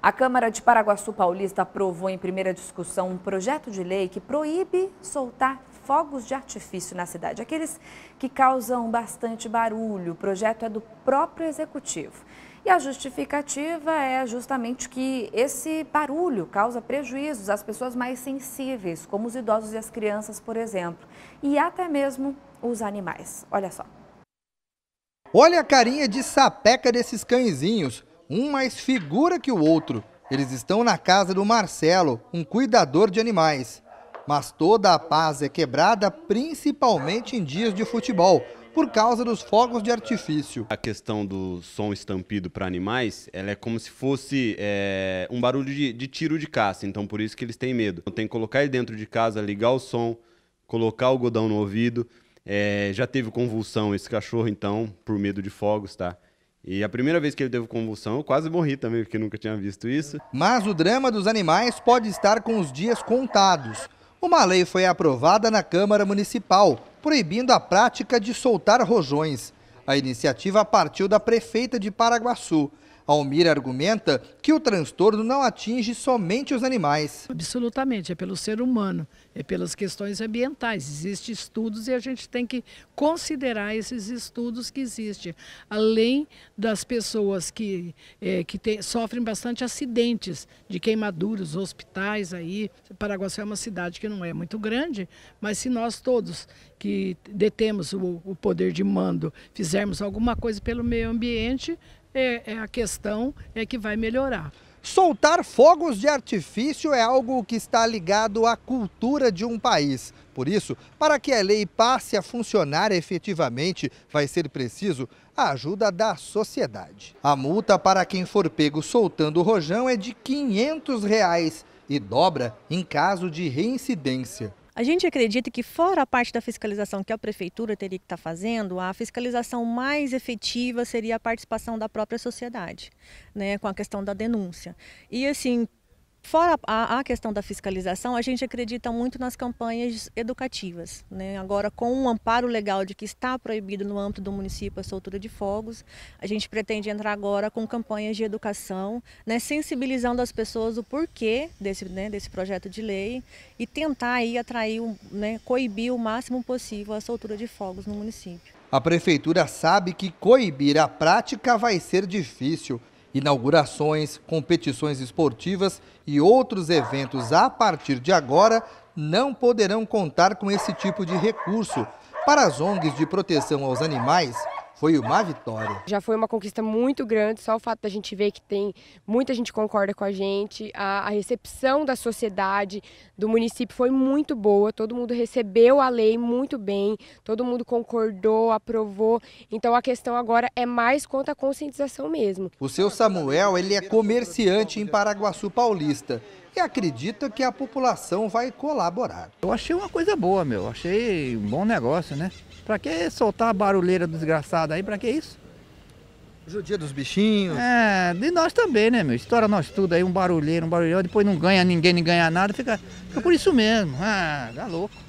A Câmara de Paraguaçu Paulista aprovou em primeira discussão um projeto de lei que proíbe soltar fogos de artifício na cidade, aqueles que causam bastante barulho. O projeto é do próprio executivo. E a justificativa é justamente que esse barulho causa prejuízos às pessoas mais sensíveis, como os idosos e as crianças, por exemplo, e até mesmo os animais. Olha só. Olha a carinha de sapeca desses cãezinhos um mais figura que o outro. Eles estão na casa do Marcelo, um cuidador de animais. Mas toda a paz é quebrada principalmente em dias de futebol, por causa dos fogos de artifício. A questão do som estampido para animais, ela é como se fosse é, um barulho de, de, tiro de caça, então por isso que eles têm medo. Então, tem que colocar ele dentro de casa, ligar o som, colocar o algodão no ouvido. É, já teve convulsão esse cachorro, então, por medo de fogos, tá? E a primeira vez que ele teve convulsão, eu quase morri também, porque nunca tinha visto isso. Mas o drama dos animais pode estar com os dias contados. Uma lei foi aprovada na Câmara Municipal, proibindo a prática de soltar rojões. A iniciativa partiu da prefeita de Paraguaçu. Almir argumenta que o transtorno não atinge somente os animais. Absolutamente, é pelo ser humano, é pelas questões ambientais. Existem estudos e a gente tem que considerar esses estudos que existem, além das pessoas que, é, que tem, sofrem bastante acidentes de queimaduras, hospitais aí. Paraguaçu é uma cidade que não é muito grande, mas se nós todos que detemos o, o poder de mando fizermos alguma coisa pelo meio ambiente, é, é a questão é que vai melhorar. Soltar fogos de artifício é algo que está ligado à cultura de um país. Por isso, para que a lei passe a funcionar efetivamente, vai ser preciso a ajuda da sociedade. A multa para quem for pego soltando o rojão é de R$ 500 reais e dobra em caso de reincidência. A gente acredita que, fora a parte da fiscalização que a prefeitura teria que estar tá fazendo, a fiscalização mais efetiva seria a participação da própria sociedade, né, com a questão da denúncia. E, assim, Fora a, a, questão da fiscalização, a gente acredita muito nas campanhas educativas. Né? Agora, com um amparo legal de que está proibido no âmbito do município a soltura de fogos, a gente pretende entrar agora com campanhas de educação, né? sensibilizando as pessoas o porquê desse, né? desse projeto de lei e tentar aí atrair, né? coibir o máximo possível a soltura de fogos no município. A prefeitura sabe que coibir a prática vai ser difícil Inaugurações, competições esportivas e outros eventos a partir de agora não poderão contar com esse tipo de recurso. Para as ONGs de proteção aos animais, foi uma vitória. Já foi uma conquista muito grande, só o fato da gente ver que tem muita gente concorda com a gente, a, a recepção da sociedade, do município foi muito boa, todo mundo recebeu a lei muito bem, todo mundo concordou, aprovou. Então a questão agora é mais quanto a conscientização mesmo. O seu Samuel, ele é comerciante em Paraguaçu Paulista e acredita que a população vai colaborar. Eu achei uma coisa boa, meu. Achei um bom negócio, né? Pra que soltar a barulheira desgraçada aí? Pra que isso? Judia dos bichinhos. É, de nós também, né, meu? Estoura nós tudo aí, um barulheiro, um barulheiro, depois não ganha ninguém, nem ganha nada, fica, fica por isso mesmo. Ah, tá louco.